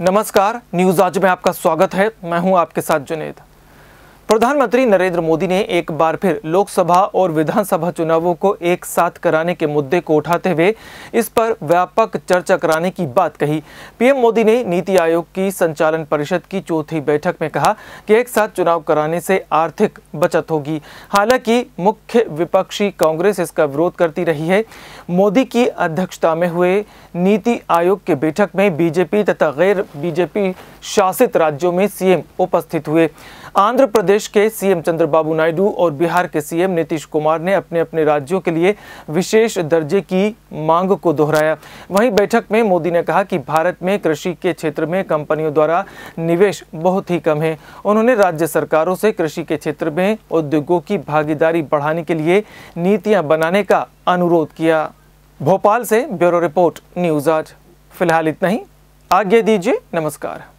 नमस्कार न्यूज आज में आपका स्वागत है मैं हूं आपके साथ जुनेद प्रधानमंत्री नरेंद्र मोदी ने एक बार फिर लोकसभा और विधानसभा चुनावों को एक साथ कराने के मुद्दे को उठाते हुए इस पर व्यापक चर्चा कराने की बात कही पीएम मोदी ने नीति आयोग की संचालन परिषद की चौथी बैठक में कहा कि एक साथ चुनाव कराने से आर्थिक बचत होगी हालांकि मुख्य विपक्षी कांग्रेस इसका विरोध करती रही है मोदी की अध्यक्षता में हुए नीति आयोग की बैठक में बीजेपी तथा गैर बीजेपी शासित राज्यों में सीएम उपस्थित हुए आंध्र प्रदेश प्रदेश के सीएम चंद्रबाबू नायडू और बिहार के सीएम नीतीश कुमार ने अपने अपने राज्यों के लिए विशेष दर्जे की मांग को दोहराया वहीं बैठक में मोदी ने कहा कि भारत में कृषि के क्षेत्र में कंपनियों द्वारा निवेश बहुत ही कम है उन्होंने राज्य सरकारों से कृषि के क्षेत्र में उद्योगों की भागीदारी बढ़ाने के लिए नीतियां बनाने का अनुरोध किया भोपाल से ब्यूरो रिपोर्ट न्यूज आज फिलहाल इतना ही आज्ञा दीजिए नमस्कार